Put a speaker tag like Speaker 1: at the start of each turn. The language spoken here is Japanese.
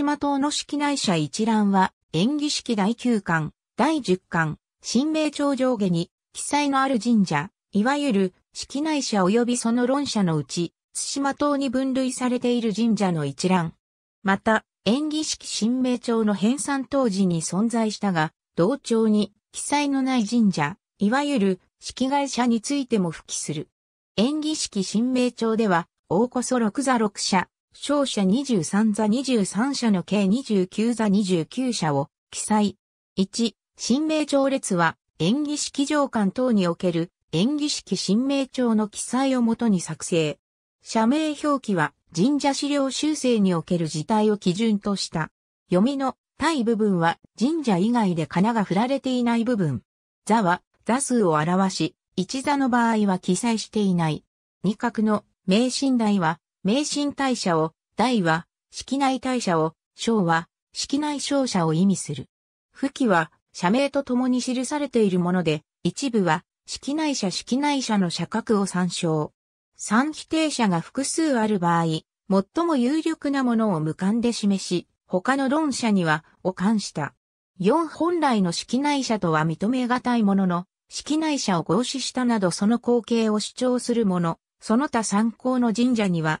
Speaker 1: 島島の式内社一覧は、演
Speaker 2: 技式第9巻、第10巻、新名町上下に、記載のある神社、いわゆる、式内社及びその論社のうち、津島島に分類されている神社の一覧。また、演技式新名町の編纂当時に存在したが、同調に、記載のない神社、いわゆる、式外社についても付記する。演技式新名町では、大こそ六座六社、勝者23座23社の計29座29社を記載。1、新名帳列は演技式上官等における演技式新名帳の記載をもとに作成。社名表記は神社資料修正における事態を基準とした。読みの対部分は神社以外で仮名が振られていない部分。座は座数を表し、一座の場合は記載していない。二角の名神台は名神大社を、大は、式内大社を、小は、式内小社を意味する。付記は、社名と共に記されているもので、一部は、式内社式内社の社格を参照。三否定者が複数ある場合、最も有力なものを無観で示し、他の論者には、を冠した。四本来の式内者とは認めがたいものの、式内者を合祀したなどその光景を主張するもの、その他参考の神社には、